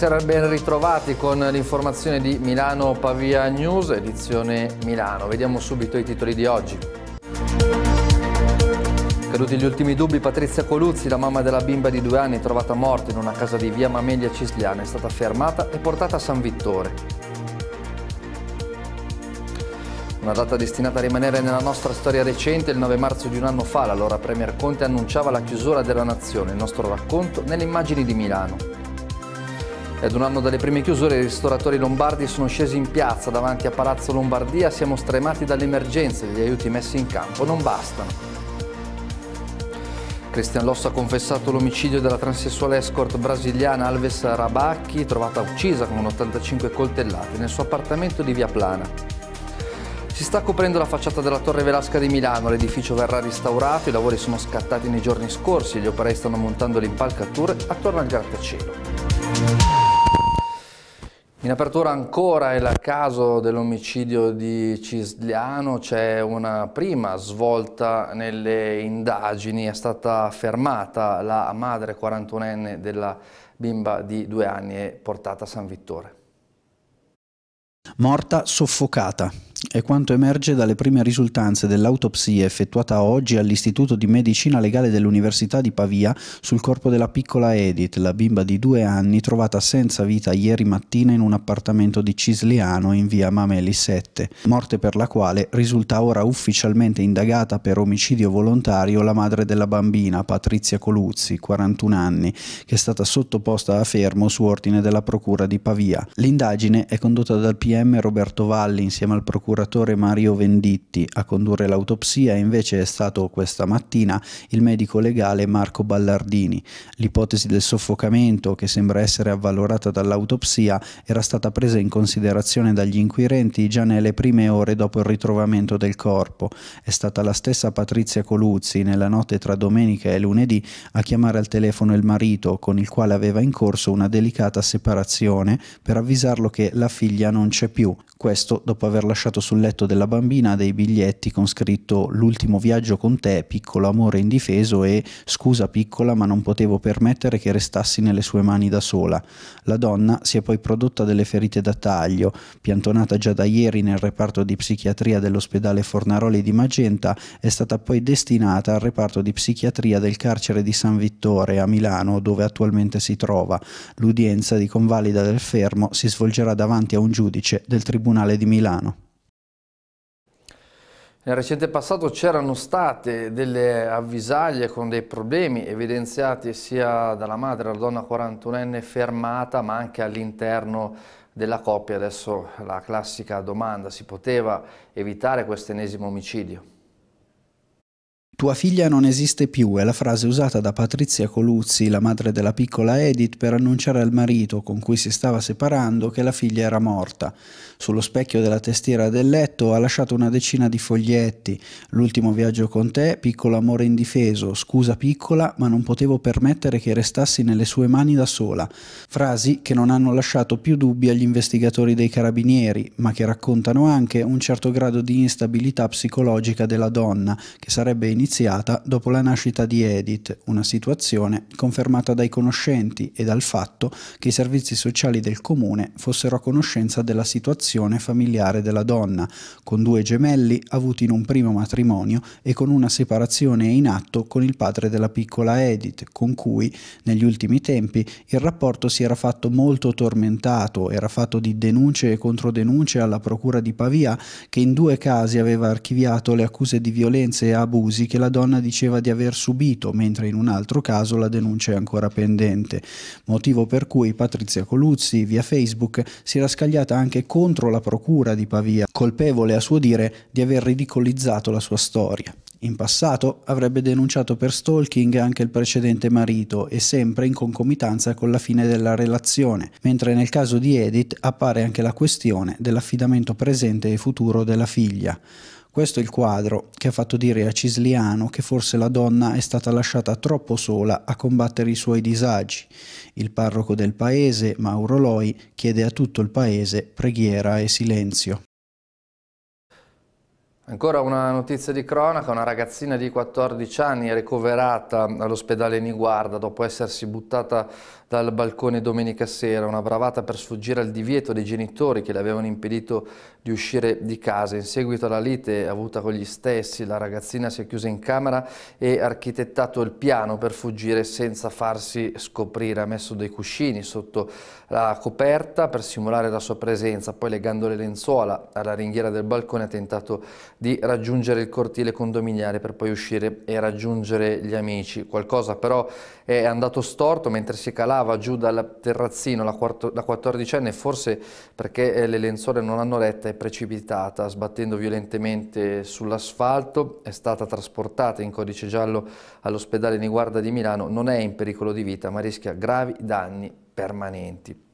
buonasera e ben ritrovati con l'informazione di Milano Pavia News, edizione Milano. Vediamo subito i titoli di oggi. Caduti gli ultimi dubbi, Patrizia Coluzzi, la mamma della bimba di due anni trovata morta in una casa di via Mamelia Cisliana, è stata fermata e portata a San Vittore. Una data destinata a rimanere nella nostra storia recente, il 9 marzo di un anno fa, l'allora Premier Conte annunciava la chiusura della nazione, il nostro racconto nelle immagini di Milano un anno dalle prime chiusure i ristoratori lombardi sono scesi in piazza davanti a Palazzo Lombardia, siamo stremati dall'emergenza, gli aiuti messi in campo non bastano. Cristian Loss ha confessato l'omicidio della transessuale escort brasiliana Alves Rabacchi, trovata uccisa con 85 coltellate nel suo appartamento di Via Plana. Si sta coprendo la facciata della Torre Velasca di Milano, l'edificio verrà restaurato, i lavori sono scattati nei giorni scorsi, gli operai stanno montando le impalcature attorno al grattacielo. In apertura ancora il caso dell'omicidio di Cisliano, c'è una prima svolta nelle indagini, è stata fermata la madre 41enne della bimba di due anni e portata a San Vittore. Morta soffocata, è quanto emerge dalle prime risultanze dell'autopsia effettuata oggi all'Istituto di Medicina Legale dell'Università di Pavia sul corpo della piccola Edith, la bimba di due anni trovata senza vita ieri mattina in un appartamento di Cisliano in via Mameli 7, morte per la quale risulta ora ufficialmente indagata per omicidio volontario la madre della bambina, Patrizia Coluzzi, 41 anni, che è stata sottoposta a fermo su ordine della Procura di Pavia. L'indagine è condotta dal PM Roberto Valli insieme al procuratore procuratore Mario Venditti, a condurre l'autopsia invece è stato questa mattina il medico legale Marco Ballardini. L'ipotesi del soffocamento, che sembra essere avvalorata dall'autopsia, era stata presa in considerazione dagli inquirenti già nelle prime ore dopo il ritrovamento del corpo. È stata la stessa Patrizia Coluzzi, nella notte tra domenica e lunedì, a chiamare al telefono il marito, con il quale aveva in corso una delicata separazione, per avvisarlo che la figlia non c'è più. Questo dopo aver lasciato trovato sul letto della bambina dei biglietti con scritto l'ultimo viaggio con te, piccolo amore indifeso e scusa piccola ma non potevo permettere che restassi nelle sue mani da sola. La donna si è poi prodotta delle ferite da taglio, piantonata già da ieri nel reparto di psichiatria dell'ospedale Fornaroli di Magenta, è stata poi destinata al reparto di psichiatria del carcere di San Vittore a Milano dove attualmente si trova. L'udienza di convalida del fermo si svolgerà davanti a un giudice del Tribunale di Milano. Nel recente passato c'erano state delle avvisaglie con dei problemi evidenziati sia dalla madre, la donna 41enne fermata, ma anche all'interno della coppia. Adesso la classica domanda, si poteva evitare questo ennesimo omicidio? Tua figlia non esiste più è la frase usata da Patrizia Coluzzi, la madre della piccola Edith, per annunciare al marito con cui si stava separando che la figlia era morta. Sullo specchio della testiera del letto ha lasciato una decina di foglietti. L'ultimo viaggio con te, piccolo amore indifeso, scusa piccola, ma non potevo permettere che restassi nelle sue mani da sola. Frasi che non hanno lasciato più dubbi agli investigatori dei carabinieri, ma che raccontano anche un certo grado di instabilità psicologica della donna, che sarebbe iniziata iniziata dopo la nascita di Edith, una situazione confermata dai conoscenti e dal fatto che i servizi sociali del comune fossero a conoscenza della situazione familiare della donna, con due gemelli avuti in un primo matrimonio e con una separazione in atto con il padre della piccola Edith, con cui, negli ultimi tempi, il rapporto si era fatto molto tormentato, era fatto di denunce e controdenunce alla procura di Pavia, che in due casi aveva archiviato le accuse di violenze e abusi che la donna diceva di aver subito, mentre in un altro caso la denuncia è ancora pendente, motivo per cui Patrizia Coluzzi via Facebook si era scagliata anche contro la procura di Pavia, colpevole a suo dire di aver ridicolizzato la sua storia. In passato avrebbe denunciato per stalking anche il precedente marito e sempre in concomitanza con la fine della relazione, mentre nel caso di Edith appare anche la questione dell'affidamento presente e futuro della figlia. Questo è il quadro che ha fatto dire a Cisliano che forse la donna è stata lasciata troppo sola a combattere i suoi disagi. Il parroco del paese, Mauro Loi, chiede a tutto il paese preghiera e silenzio. Ancora una notizia di cronaca, una ragazzina di 14 anni è ricoverata all'ospedale Niguarda dopo essersi buttata dal balcone domenica sera, una bravata per sfuggire al divieto dei genitori che le avevano impedito di uscire di casa. In seguito alla lite avuta con gli stessi, la ragazzina si è chiusa in camera e ha architettato il piano per fuggire senza farsi scoprire. Ha messo dei cuscini sotto la coperta per simulare la sua presenza, poi legando le lenzuola alla ringhiera del balcone ha tentato di raggiungere il cortile condominiale per poi uscire e raggiungere gli amici. Qualcosa però è andato storto mentre si calava giù dal terrazzino, la, la 14enne forse perché eh, le lenzuola non hanno retta è precipitata sbattendo violentemente sull'asfalto, è stata trasportata in codice giallo all'ospedale di guarda di Milano, non è in pericolo di vita ma rischia gravi danni permanenti.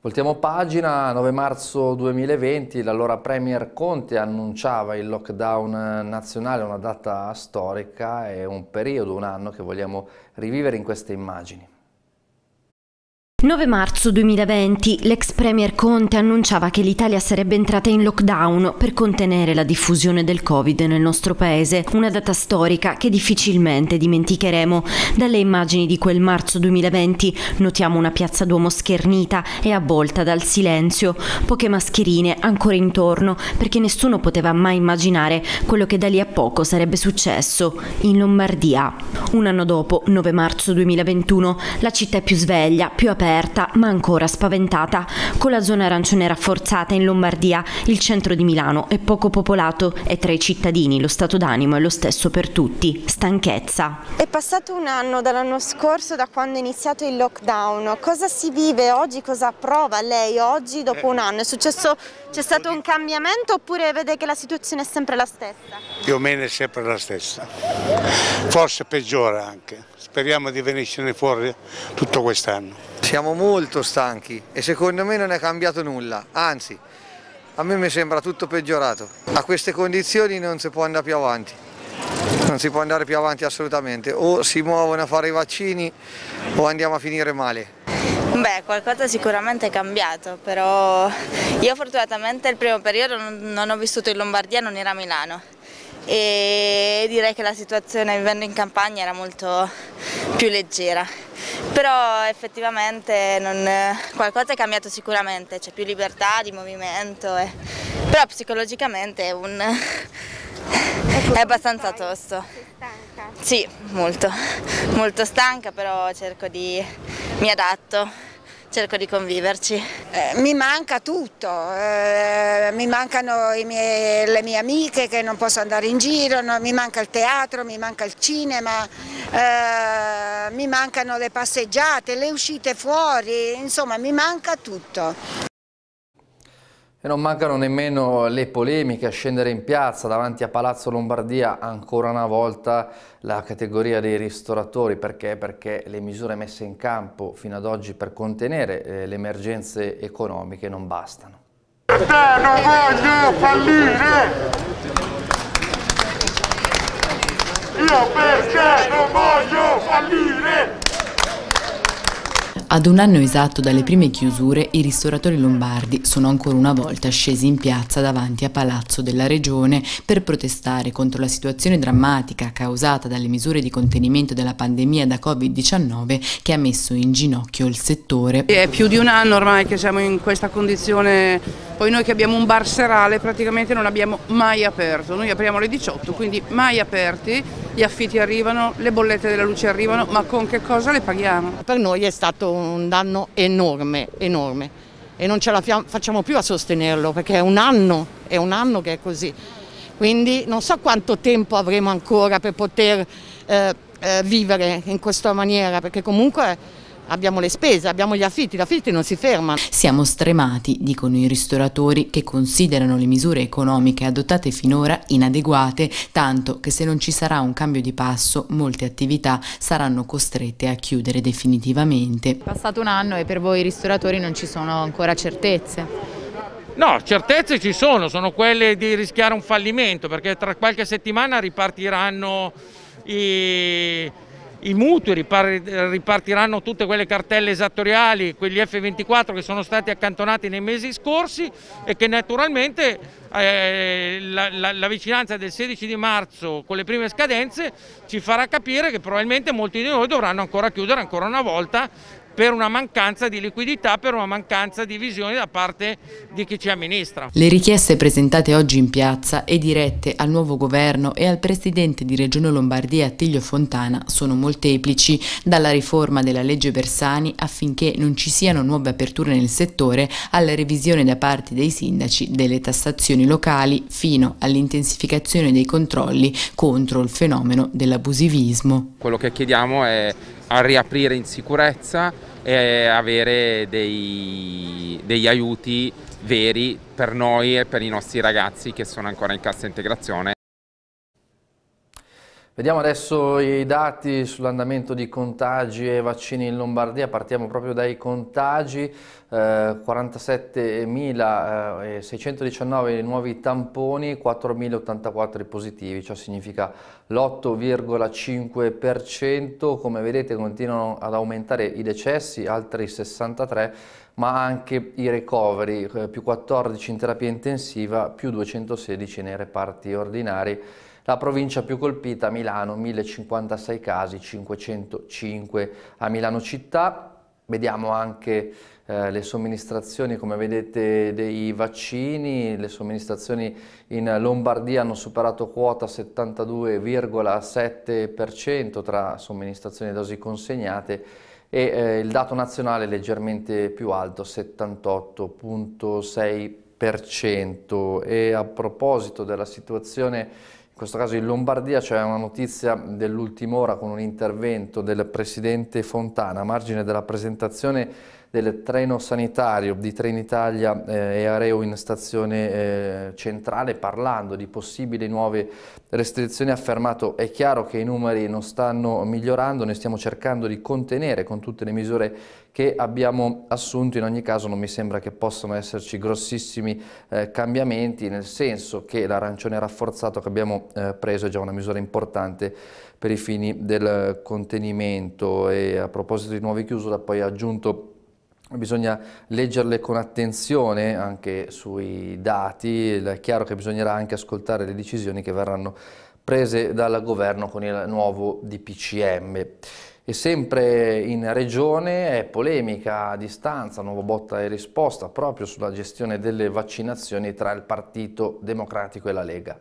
Voltiamo pagina, 9 marzo 2020 l'allora Premier Conte annunciava il lockdown nazionale, una data storica e un periodo, un anno che vogliamo rivivere in queste immagini. 9 marzo 2020 l'ex premier Conte annunciava che l'Italia sarebbe entrata in lockdown per contenere la diffusione del Covid nel nostro paese, una data storica che difficilmente dimenticheremo. Dalle immagini di quel marzo 2020 notiamo una piazza Duomo schernita e avvolta dal silenzio, poche mascherine ancora intorno perché nessuno poteva mai immaginare quello che da lì a poco sarebbe successo in Lombardia. Un anno dopo, 9 marzo 2021, la città è più sveglia, più aperta allerta ma ancora spaventata, con la zona arancione rafforzata in Lombardia, il centro di Milano è poco popolato e tra i cittadini lo stato d'animo è lo stesso per tutti, stanchezza. È passato un anno dall'anno scorso da quando è iniziato il lockdown, cosa si vive oggi, cosa prova lei oggi dopo un anno? È successo, c'è stato un cambiamento oppure vede che la situazione è sempre la stessa? Più o meno è sempre la stessa, forse peggiora anche, speriamo di venircene fuori tutto quest'anno. Siamo molto stanchi e secondo me non è cambiato nulla, anzi a me mi sembra tutto peggiorato. A queste condizioni non si può andare più avanti, non si può andare più avanti assolutamente, o si muovono a fare i vaccini o andiamo a finire male. Beh, qualcosa sicuramente è cambiato, però io fortunatamente il primo periodo non, ho vissuto in Lombardia, non era a Milano e direi che la situazione vivendo in campagna era molto più leggera. Però effettivamente non, qualcosa è cambiato sicuramente, c'è più libertà di movimento, e, però psicologicamente è, un, è abbastanza tosto. Sì, molto, molto stanca però cerco di, mi adatto cerco di conviverci. Eh, mi manca tutto, eh, mi mancano mie, le mie amiche che non posso andare in giro, no? mi manca il teatro, mi manca il cinema, eh, mi mancano le passeggiate, le uscite fuori, insomma mi manca tutto. E non mancano nemmeno le polemiche a scendere in piazza davanti a Palazzo Lombardia ancora una volta la categoria dei ristoratori. Perché? Perché le misure messe in campo fino ad oggi per contenere eh, le emergenze economiche non bastano. Perché non voglio fallire! Io perché non voglio fallire! Ad un anno esatto dalle prime chiusure, i ristoratori lombardi sono ancora una volta scesi in piazza davanti a Palazzo della Regione per protestare contro la situazione drammatica causata dalle misure di contenimento della pandemia da Covid-19 che ha messo in ginocchio il settore. È più di un anno ormai che siamo in questa condizione, poi noi che abbiamo un bar serale praticamente non abbiamo mai aperto, noi apriamo alle 18, quindi mai aperti, gli affitti arrivano, le bollette della luce arrivano, ma con che cosa le paghiamo? Per noi è stato un un danno enorme, enorme e non ce la facciamo più a sostenerlo perché è un anno, è un anno che è così. Quindi non so quanto tempo avremo ancora per poter eh, eh, vivere in questa maniera perché comunque abbiamo le spese, abbiamo gli affitti, gli affitti non si fermano. Siamo stremati, dicono i ristoratori, che considerano le misure economiche adottate finora inadeguate, tanto che se non ci sarà un cambio di passo, molte attività saranno costrette a chiudere definitivamente. È passato un anno e per voi ristoratori non ci sono ancora certezze. No, certezze ci sono, sono quelle di rischiare un fallimento, perché tra qualche settimana ripartiranno i i mutui, ripartiranno tutte quelle cartelle esattoriali, quegli F24 che sono stati accantonati nei mesi scorsi e che naturalmente eh, la, la, la, vicinanza del 16 di marzo con le prime scadenze ci farà capire che probabilmente molti di noi dovranno ancora chiudere ancora una volta per una mancanza di liquidità, per una mancanza di visione da parte di chi ci amministra. Le richieste presentate oggi in piazza e dirette al nuovo governo e al presidente di Regione Lombardia Attilio Fontana sono molteplici, dalla riforma della legge Bersani affinché non ci siano nuove aperture nel settore alla revisione da parte dei sindaci delle tassazioni locali fino all'intensificazione dei controlli contro il fenomeno dell'abusivismo. Quello che chiediamo è a riaprire in sicurezza e avere dei, degli aiuti veri per noi e per i nostri ragazzi che sono ancora in cassa integrazione. Vediamo adesso i dati sull'andamento di contagi e vaccini in Lombardia, partiamo proprio dai contagi, eh, 47.619 eh, nuovi tamponi, 4.084 i positivi, ciò significa l'8,5%, come vedete continuano ad aumentare i decessi, altri 63, ma anche i recovery, eh, più 14 in terapia intensiva, più 216 nei reparti ordinari la provincia più colpita, Milano, 1056 casi, 505 a Milano città. Vediamo anche eh, le somministrazioni, come vedete, dei vaccini. Le somministrazioni in Lombardia hanno superato quota 72,7% tra somministrazioni e dosi consegnate e eh, il dato nazionale è leggermente più alto, 78,6%. E a proposito della situazione in questo caso in Lombardia c'è una notizia dell'ultima ora con un intervento del Presidente Fontana a margine della presentazione del treno sanitario di Trenitalia eh, e Areo in stazione eh, centrale parlando di possibili nuove restrizioni ha affermato è chiaro che i numeri non stanno migliorando, noi stiamo cercando di contenere con tutte le misure che abbiamo assunto, in ogni caso non mi sembra che possano esserci grossissimi eh, cambiamenti nel senso che l'arancione rafforzato che abbiamo eh, preso è già una misura importante per i fini del contenimento e a proposito di nuove chiusure poi ha aggiunto bisogna leggerle con attenzione anche sui dati, è chiaro che bisognerà anche ascoltare le decisioni che verranno prese dal governo con il nuovo DPCM. E sempre in regione è polemica a distanza, nuova botta e risposta proprio sulla gestione delle vaccinazioni tra il Partito Democratico e la Lega.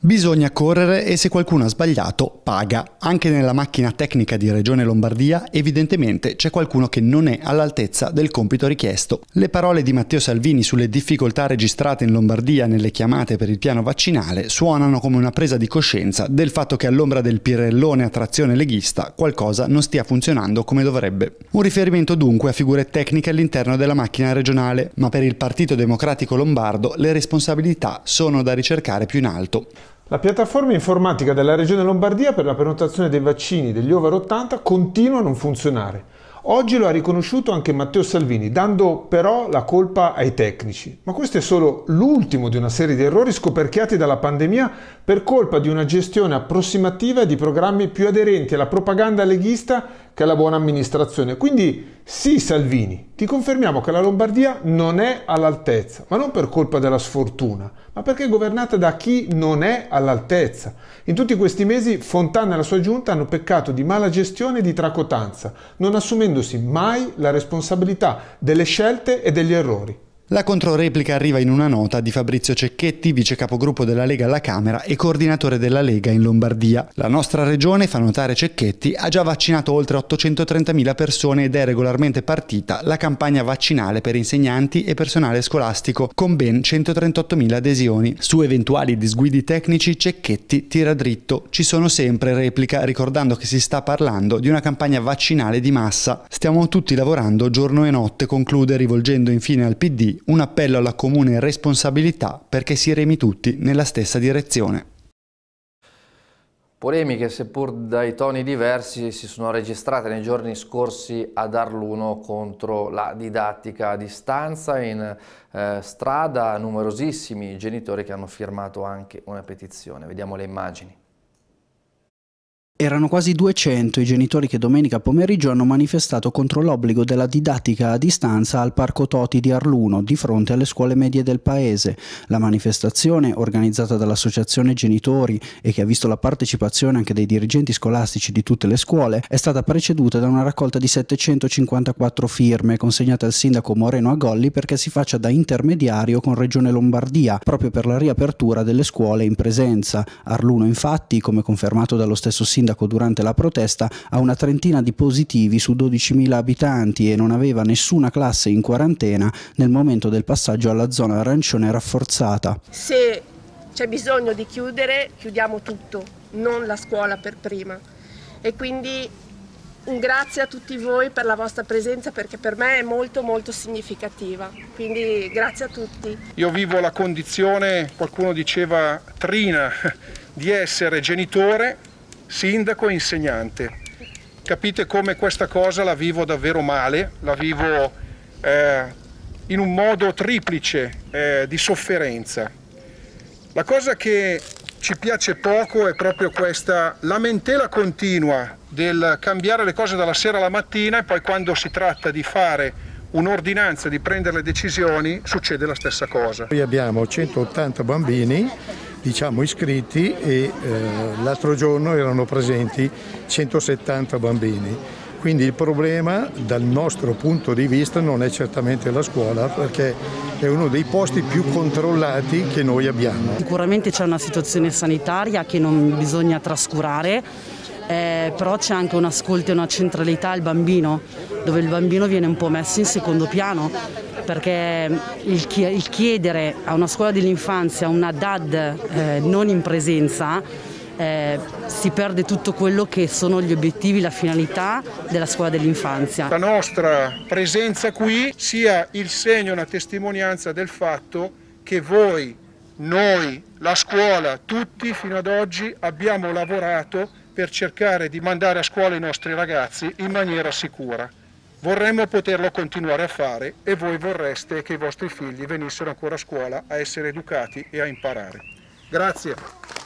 Bisogna correre e se qualcuno ha sbagliato paga. Anche nella macchina tecnica di Regione Lombardia evidentemente c'è qualcuno che non è all'altezza del compito richiesto. Le parole di Matteo Salvini sulle difficoltà registrate in Lombardia nelle chiamate per il piano vaccinale suonano come una presa di coscienza del fatto che all'ombra del pirellone a trazione leghista qualcosa non stia funzionando come dovrebbe. Un riferimento dunque a figure tecniche all'interno della macchina regionale, ma per il Partito Democratico Lombardo le responsabilità sono da ricercare più in alto. La piattaforma informatica della Regione Lombardia per la prenotazione dei vaccini degli over 80 continua a non funzionare. Oggi lo ha riconosciuto anche Matteo Salvini, dando però la colpa ai tecnici. Ma questo è solo l'ultimo di una serie di errori scoperchiati dalla pandemia per colpa di una gestione approssimativa di programmi più aderenti alla propaganda leghista che alla buona amministrazione. Quindi sì Salvini, ti confermiamo che la Lombardia non è all'altezza, ma non per colpa della sfortuna, ma perché è governata da chi non è all'altezza. In tutti questi mesi Fontana e la sua giunta hanno peccato di mala gestione e di tracotanza, non assumendosi mai la responsabilità delle scelte e degli errori. La controreplica arriva in una nota di Fabrizio Cecchetti, vice capogruppo della Lega alla Camera e coordinatore della Lega in Lombardia. La nostra regione, fa notare Cecchetti, ha già vaccinato oltre 830.000 persone ed è regolarmente partita la campagna vaccinale per insegnanti e personale scolastico con ben 138.000 adesioni. Su eventuali disguidi tecnici Cecchetti tira dritto. Ci sono sempre replica ricordando che si sta parlando di una campagna vaccinale di massa. Stiamo tutti lavorando giorno e notte, conclude rivolgendo infine al PD un appello alla comune responsabilità perché si remi tutti nella stessa direzione. Polemiche, seppur dai toni diversi, si sono registrate nei giorni scorsi ad Arluno contro la didattica a distanza. In eh, strada numerosissimi genitori che hanno firmato anche una petizione. Vediamo le immagini. Erano quasi 200 i genitori che domenica pomeriggio hanno manifestato contro l'obbligo della didattica a distanza al Parco Toti di Arluno, di fronte alle scuole medie del paese. La manifestazione, organizzata dall'Associazione Genitori e che ha visto la partecipazione anche dei dirigenti scolastici di tutte le scuole, è stata preceduta da una raccolta di 754 firme consegnate al sindaco Moreno Agolli perché si faccia da intermediario con Regione Lombardia, proprio per la riapertura delle scuole in presenza. Arluno infatti, come confermato dallo stesso sindaco, sindaco durante la protesta ha una trentina di positivi su 12.000 abitanti e non aveva nessuna classe in quarantena nel momento del passaggio alla zona arancione rafforzata. Se c'è bisogno di chiudere, chiudiamo tutto, non la scuola per prima. E quindi un grazie a tutti voi per la vostra presenza perché per me è molto molto significativa. Quindi grazie a tutti. Io vivo la condizione, qualcuno diceva Trina, di essere genitore sindaco e insegnante. Capite come questa cosa la vivo davvero male, la vivo eh, in un modo triplice eh, di sofferenza. La cosa che ci piace poco è proprio questa lamentela continua del cambiare le cose dalla sera alla mattina e poi quando si tratta di fare un'ordinanza, di prendere le decisioni, succede la stessa cosa. Noi abbiamo 180 bambini diciamo, iscritti e eh, l'altro giorno erano presenti 170 bambini. Quindi il problema dal nostro punto di vista non è certamente la scuola perché è uno dei posti più controllati che noi abbiamo. Sicuramente c'è una situazione sanitaria che non bisogna trascurare eh, però c'è anche un ascolto e una centralità al bambino, dove il bambino viene un po' messo in secondo piano, perché il, chiedere a una scuola dell'infanzia una DAD eh, non in presenza eh, si perde tutto quello che sono gli obiettivi, la finalità della scuola dell'infanzia. La nostra presenza qui sia il segno, una testimonianza del fatto che voi, noi, la scuola, tutti fino ad oggi abbiamo lavorato per cercare di mandare a scuola i nostri ragazzi in maniera sicura. Vorremmo poterlo continuare a fare e voi vorreste che i vostri figli venissero ancora a scuola a essere educati e a imparare. Grazie.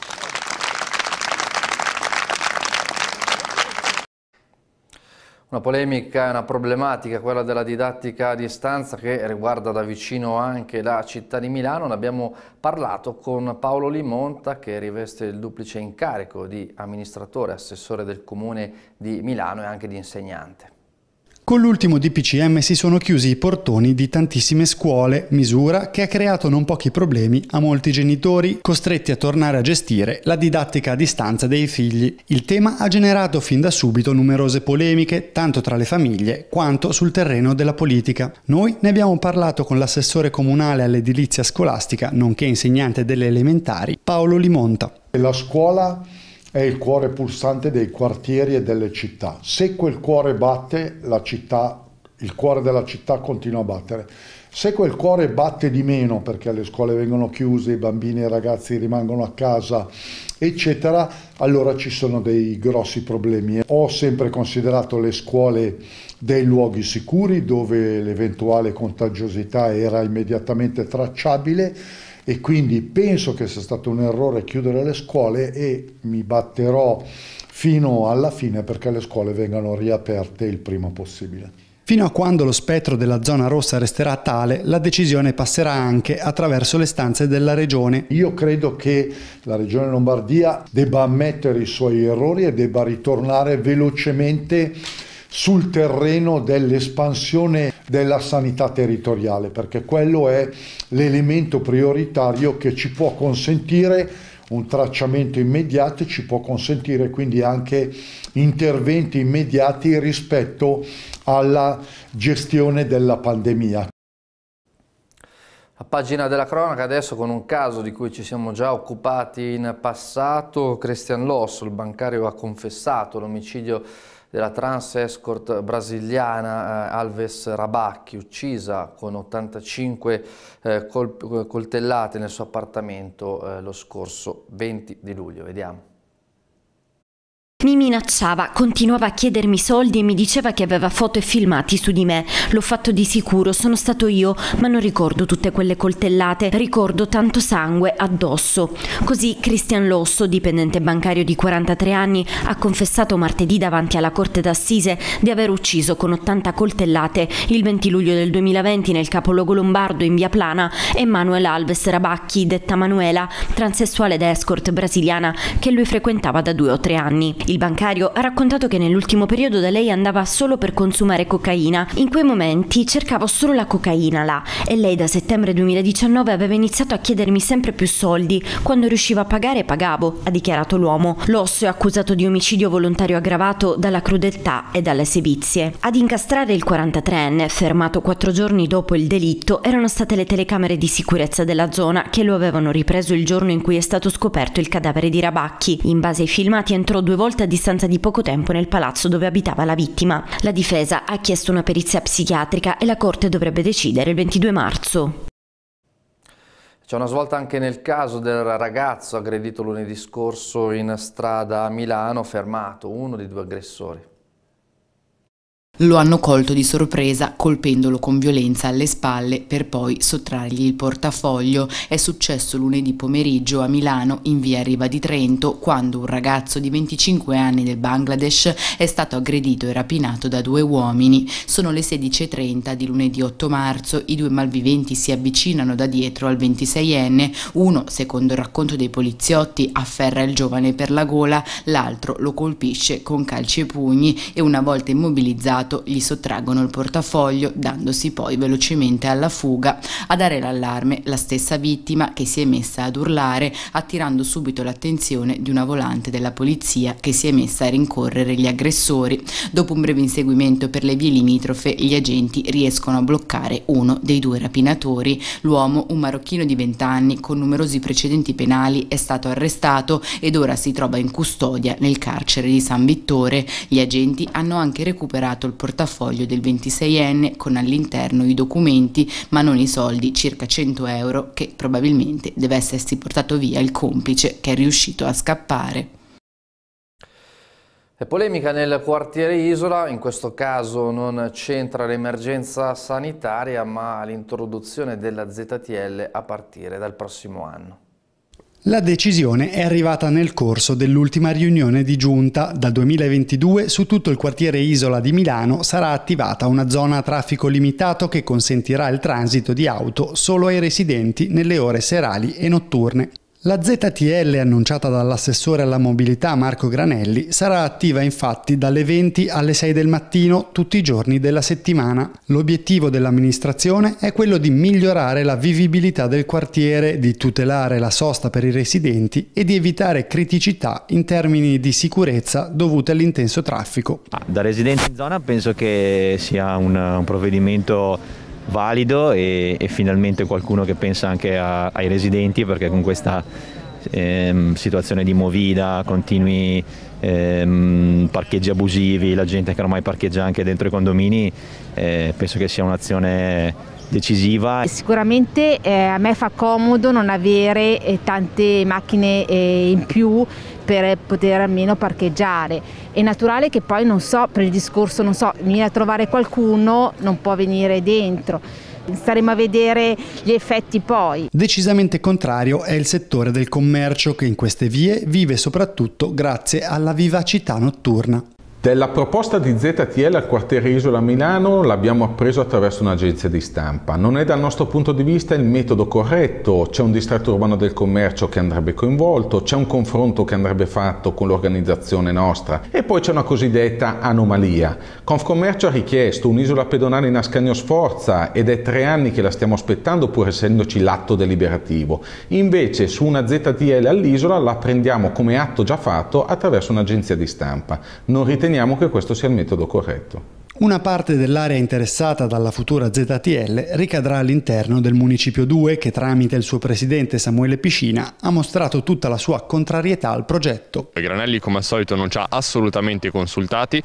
Una polemica, una problematica, quella della didattica a distanza che riguarda da vicino anche la città di Milano. Ne abbiamo parlato con Paolo Limonta che riveste il duplice incarico di amministratore, assessore del comune di Milano e anche di insegnante. Con l'ultimo DPCM si sono chiusi i portoni di tantissime scuole, misura che ha creato non pochi problemi a molti genitori costretti a tornare a gestire la didattica a distanza dei figli. Il tema ha generato fin da subito numerose polemiche, tanto tra le famiglie quanto sul terreno della politica. Noi ne abbiamo parlato con l'assessore comunale all'edilizia scolastica, nonché insegnante delle elementari, Paolo Limonta. La scuola è il cuore pulsante dei quartieri e delle città. Se quel cuore batte, la città, il cuore della città continua a battere. Se quel cuore batte di meno perché le scuole vengono chiuse, i bambini e i ragazzi rimangono a casa, eccetera, allora ci sono dei grossi problemi. Ho sempre considerato le scuole dei luoghi sicuri dove l'eventuale contagiosità era immediatamente tracciabile e quindi penso che sia stato un errore chiudere le scuole e mi batterò fino alla fine perché le scuole vengano riaperte il prima possibile. Fino a quando lo spettro della zona rossa resterà tale, la decisione passerà anche attraverso le stanze della Regione. Io credo che la Regione Lombardia debba ammettere i suoi errori e debba ritornare velocemente sul terreno dell'espansione della sanità territoriale, perché quello è l'elemento prioritario che ci può consentire un tracciamento immediato, e ci può consentire quindi anche interventi immediati rispetto alla gestione della pandemia. A pagina della cronaca adesso con un caso di cui ci siamo già occupati in passato, Christian Losso, il bancario ha confessato l'omicidio della trans escort brasiliana eh, Alves Rabacchi, uccisa con 85 eh, coltellate nel suo appartamento eh, lo scorso 20 di luglio. Vediamo. Mi minacciava, continuava a chiedermi soldi e mi diceva che aveva foto e filmati su di me. L'ho fatto di sicuro, sono stato io, ma non ricordo tutte quelle coltellate, ricordo tanto sangue addosso. Così Christian Losso, dipendente bancario di 43 anni, ha confessato martedì davanti alla Corte d'Assise di aver ucciso con 80 coltellate il 20 luglio del 2020 nel capoluogo lombardo in via Plana Emanuel Alves Rabacchi, detta Manuela, transessuale da escort brasiliana che lui frequentava da due o tre anni. Il bancario ha raccontato che nell'ultimo periodo da lei andava solo per consumare cocaina. In quei momenti cercavo solo la cocaina là e lei da settembre 2019 aveva iniziato a chiedermi sempre più soldi. Quando riusciva a pagare pagavo, ha dichiarato l'uomo. L'osso è accusato di omicidio volontario aggravato dalla crudeltà e dalle sevizie. Ad incastrare il 43enne, fermato quattro giorni dopo il delitto, erano state le telecamere di sicurezza della zona che lo avevano ripreso il giorno in cui è stato scoperto il cadavere di Rabacchi. In base ai filmati entrò due volte a distanza di poco tempo nel palazzo dove abitava la vittima. La difesa ha chiesto una perizia psichiatrica e la Corte dovrebbe decidere il 22 marzo. C'è una svolta anche nel caso del ragazzo aggredito lunedì scorso in strada a Milano, fermato uno dei due aggressori. Lo hanno colto di sorpresa colpendolo con violenza alle spalle per poi sottrargli il portafoglio. È successo lunedì pomeriggio a Milano in via Riva di Trento quando un ragazzo di 25 anni del Bangladesh è stato aggredito e rapinato da due uomini. Sono le 16.30 di lunedì 8 marzo, i due malviventi si avvicinano da dietro al 26enne, uno secondo il racconto dei poliziotti afferra il giovane per la gola, l'altro lo colpisce con calci e pugni e una volta immobilizzato arrestato, gli sottraggono il portafoglio, dandosi poi velocemente alla fuga. A dare l'allarme la stessa vittima che si è messa ad urlare, attirando subito l'attenzione di una volante della polizia che si è messa a rincorrere gli aggressori. Dopo un breve inseguimento per le vie limitrofe, gli agenti riescono a bloccare uno dei due rapinatori. L'uomo, un marocchino di 20 anni, con numerosi precedenti penali, è stato arrestato ed ora si trova in custodia nel carcere di San Vittore. Gli agenti hanno anche recuperato il il portafoglio del 26enne con all'interno i documenti ma non i soldi, circa 100 euro che probabilmente deve essersi portato via il complice che è riuscito a scappare. È polemica nel quartiere Isola, in questo caso non c'entra l'emergenza sanitaria ma l'introduzione della ZTL a partire dal prossimo anno. La decisione è arrivata nel corso dell'ultima riunione di giunta. Dal 2022 su tutto il quartiere Isola di Milano sarà attivata una zona a traffico limitato che consentirà il transito di auto solo ai residenti nelle ore serali e notturne. La ZTL annunciata dall'assessore alla mobilità Marco Granelli sarà attiva infatti dalle 20 alle 6 del mattino tutti i giorni della settimana. L'obiettivo dell'amministrazione è quello di migliorare la vivibilità del quartiere, di tutelare la sosta per i residenti e di evitare criticità in termini di sicurezza dovute all'intenso traffico. Da residenti in zona penso che sia un provvedimento valido e, e finalmente qualcuno che pensa anche a, ai residenti perché con questa ehm, situazione di movida, continui ehm, parcheggi abusivi, la gente che ormai parcheggia anche dentro i condomini, eh, penso che sia un'azione decisiva. Sicuramente eh, a me fa comodo non avere eh, tante macchine eh, in più per poter almeno parcheggiare. È naturale che poi non so, per il discorso, non so, venire a trovare qualcuno non può venire dentro. Staremo a vedere gli effetti poi. Decisamente contrario è il settore del commercio che in queste vie vive soprattutto grazie alla vivacità notturna. Della proposta di ZTL al quartiere Isola Milano l'abbiamo appreso attraverso un'agenzia di stampa. Non è dal nostro punto di vista il metodo corretto, c'è un distretto urbano del commercio che andrebbe coinvolto, c'è un confronto che andrebbe fatto con l'organizzazione nostra e poi c'è una cosiddetta anomalia. Confcommercio ha richiesto un'isola pedonale in Ascagno Sforza ed è tre anni che la stiamo aspettando pur essendoci l'atto deliberativo. Invece su una ZTL all'isola la prendiamo come atto già fatto attraverso un'agenzia di stampa. Non riteniamo riteniamo che questo sia il metodo corretto. Una parte dell'area interessata dalla futura ZTL ricadrà all'interno del Municipio 2 che tramite il suo presidente Samuele Piscina ha mostrato tutta la sua contrarietà al progetto. Granelli come al solito non ci ha assolutamente consultati,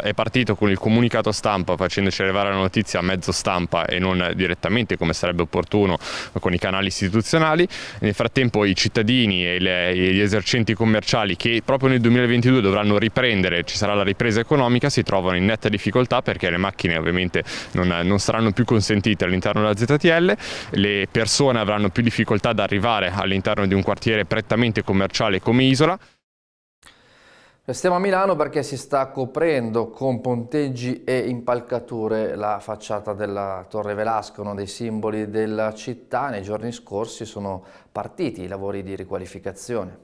è partito con il comunicato stampa facendoci arrivare la notizia a mezzo stampa e non direttamente come sarebbe opportuno con i canali istituzionali. Nel frattempo i cittadini e, gli esercenti commerciali che proprio nel 2022 dovranno riprendere, ci sarà la ripresa economica, si trovano in netta difficoltà realtà perché le macchine ovviamente non, non saranno più consentite all'interno della ZTL, le persone avranno più difficoltà ad arrivare all'interno di un quartiere prettamente commerciale come Isola. Restiamo a Milano perché si sta coprendo con ponteggi e impalcature la facciata della Torre Velasco, uno dei simboli della città. Nei giorni scorsi sono partiti i lavori di riqualificazione.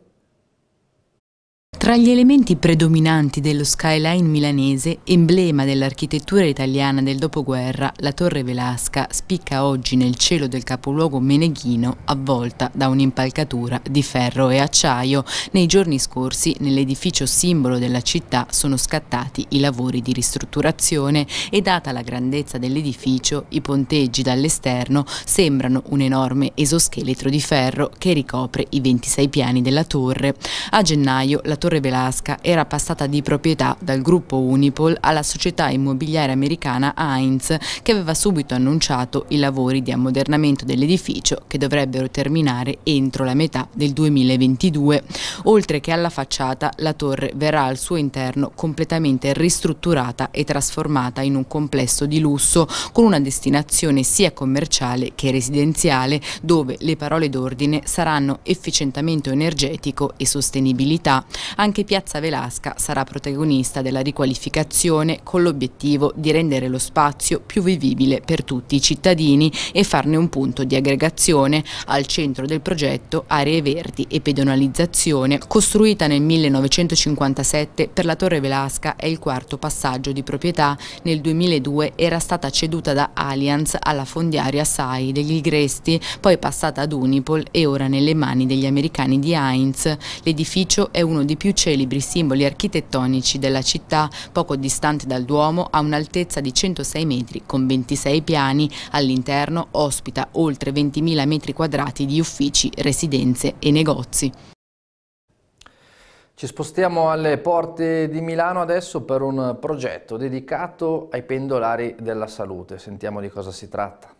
Tra gli elementi predominanti dello skyline milanese, emblema dell'architettura italiana del dopoguerra, la Torre Velasca spicca oggi nel cielo del capoluogo meneghino avvolta da un'impalcatura di ferro e acciaio. Nei giorni scorsi nell'edificio simbolo della città sono scattati i lavori di ristrutturazione e data la grandezza dell'edificio i ponteggi dall'esterno sembrano un enorme esoscheletro di ferro che ricopre i 26 piani della torre. A gennaio la Torre Velasca era passata di proprietà dal gruppo Unipol alla società immobiliare americana Heinz che aveva subito annunciato i lavori di ammodernamento dell'edificio che dovrebbero terminare entro la metà del 2022. Oltre che alla facciata, la torre verrà al suo interno completamente ristrutturata e trasformata in un complesso di lusso con una destinazione sia commerciale che residenziale dove le parole d'ordine saranno efficientamento energetico e sostenibilità. Anche Piazza Velasca sarà protagonista della riqualificazione con l'obiettivo di rendere lo spazio più vivibile per tutti i cittadini e farne un punto di aggregazione al centro del progetto Aree Verdi e Pedonalizzazione, costruita nel 1957 per la Torre Velasca è il quarto passaggio di proprietà, nel 2002 era stata ceduta da Allianz alla fondiaria SAI degli Gresti, poi passata ad Unipol e ora nelle mani degli americani di Heinz. L'edificio è uno di più celebri simboli architettonici della città, poco distante dal Duomo, a un'altezza di 106 metri con 26 piani. All'interno ospita oltre 20.000 metri quadrati di uffici, residenze e negozi. Ci spostiamo alle porte di Milano adesso per un progetto dedicato ai pendolari della salute. Sentiamo di cosa si tratta.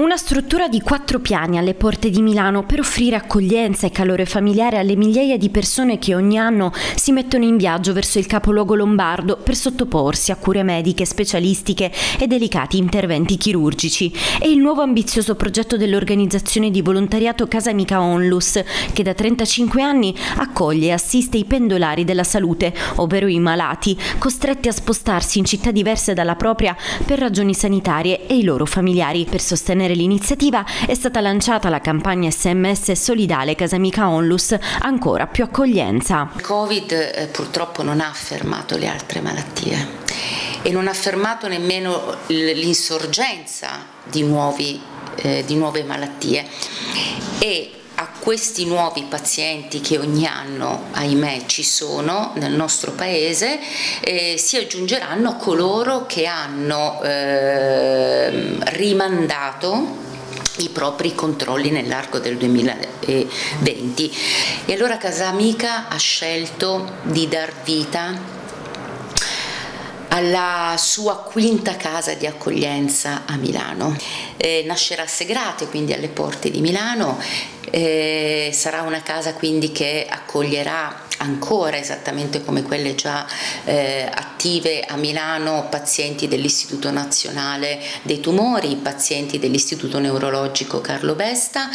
Una struttura di quattro piani alle porte di Milano per offrire accoglienza e calore familiare alle migliaia di persone che ogni anno si mettono in viaggio verso il capoluogo lombardo per sottoporsi a cure mediche, specialistiche e delicati interventi chirurgici. È il nuovo ambizioso progetto dell'organizzazione di volontariato Casa Amica Onlus, che da 35 anni accoglie e assiste i pendolari della salute, ovvero i malati, costretti a spostarsi in città diverse dalla propria per ragioni sanitarie e i loro familiari per sostenere sostenere l'iniziativa è stata lanciata la campagna SMS solidale Casamica Onlus Ancora più accoglienza. Il Covid eh, purtroppo non ha fermato le altre malattie e non ha fermato nemmeno l'insorgenza di, eh, di, nuove malattie e a questi nuovi pazienti che ogni anno, ahimè, ci sono nel nostro paese, eh, si aggiungeranno coloro che hanno eh, rimandato i propri controlli nell'arco del 2020 e allora Casa Amica ha scelto di dar vita alla sua quinta casa di accoglienza a Milano. Eh, nascerà a Segrate, quindi alle porte di Milano, eh, sarà una casa quindi che accoglierà ancora esattamente come quelle già eh, attivate attive a Milano pazienti dell'Istituto Nazionale dei Tumori, pazienti dell'Istituto Neurologico Carlo Besta,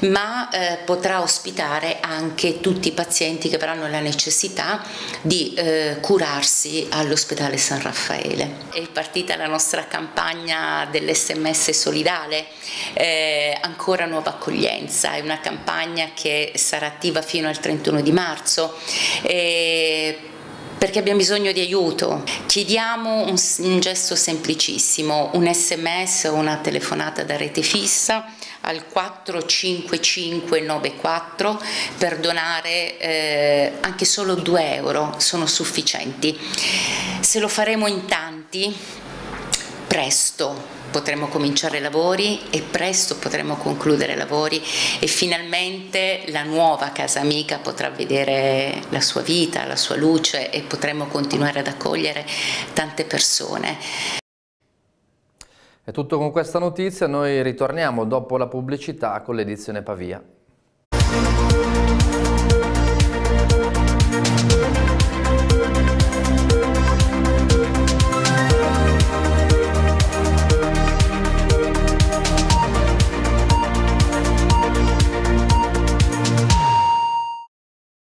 ma eh, potrà ospitare anche tutti i pazienti che avranno la necessità di eh, curarsi all'ospedale San Raffaele. È partita la nostra campagna dell'SMS solidale, eh, ancora nuova accoglienza, è una campagna che sarà attiva fino al 31 di marzo. Eh, perché abbiamo bisogno di aiuto. Chiediamo un, un gesto semplicissimo, un sms o una telefonata da rete fissa al 45594 per donare eh, anche solo 2 euro, sono sufficienti. Se lo faremo in tanti, presto potremo cominciare i lavori e presto potremo concludere i lavori e finalmente la nuova casa amica potrà vedere la sua vita, la sua luce e potremo continuare ad accogliere tante persone. È tutto con questa notizia, noi ritorniamo dopo la pubblicità con l'edizione Pavia.